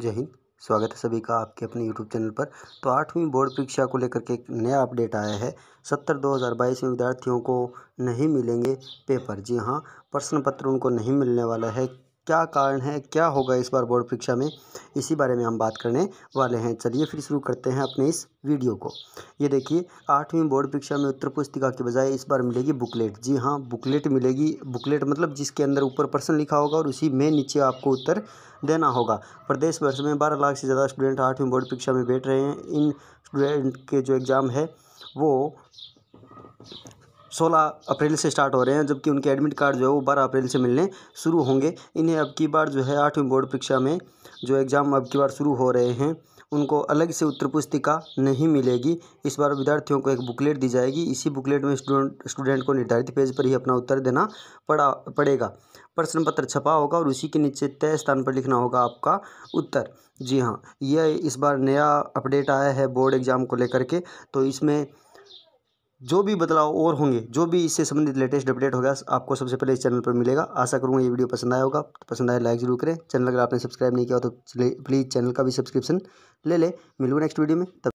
जय हिंद स्वागत है सभी का आपके अपने यूट्यूब चैनल पर तो आठवीं बोर्ड परीक्षा को लेकर के एक नया अपडेट आया है सत्तर दो हज़ार बाईस में विद्यार्थियों को नहीं मिलेंगे पेपर जी हाँ प्रश्न पत्र उनको नहीं मिलने वाला है क्या कारण है क्या होगा इस बार बोर्ड परीक्षा में इसी बारे में हम बात करने वाले हैं चलिए फिर शुरू करते हैं अपने इस वीडियो को ये देखिए आठवीं बोर्ड परीक्षा में उत्तर पुस्तिका के बजाय इस बार मिलेगी बुकलेट जी हाँ बुकलेट मिलेगी बुकलेट मतलब जिसके अंदर ऊपर पर्सन लिखा होगा और उसी में नीचे आपको उत्तर देना होगा प्रदेश भर में बारह लाख से ज़्यादा स्टूडेंट आठवीं बोर्ड परीक्षा में बैठ रहे हैं इन स्टूडेंट के जो एग्ज़ाम है वो सोलह अप्रैल से स्टार्ट हो रहे हैं जबकि उनके एडमिट कार्ड जो है वो बारह अप्रैल से मिलने शुरू होंगे इन्हें अब की बार जो है आठवीं बोर्ड परीक्षा में जो एग्ज़ाम अब की बार शुरू हो रहे हैं उनको अलग से उत्तर पुस्तिका नहीं मिलेगी इस बार विद्यार्थियों को एक बुकलेट दी जाएगी इसी बुकलेट में स्टूडेंट स्टूडेंट को निर्धारित पेज पर ही अपना उत्तर देना पड़ा पड़ेगा प्रश्न पत्र छपा होगा और उसी के नीचे तय स्थान पर लिखना होगा आपका उत्तर जी हाँ यह इस बार नया अपडेट आया है बोर्ड एग्ज़ाम को लेकर के तो इसमें जो भी बदलाव और होंगे जो भी इससे संबंधित लेटेस्ट अपडेट होगा आपको सबसे पहले इस चैनल पर मिलेगा आशा करूँगा ये वीडियो पसंद आया होगा तो पसंद आया लाइक जरूर करें चैनल अगर आपने सब्सक्राइब नहीं किया तो प्लीज़ चैनल का भी सब्सक्रिप्शन ले लें मिलूँगा नेक्स्ट वीडियो में तब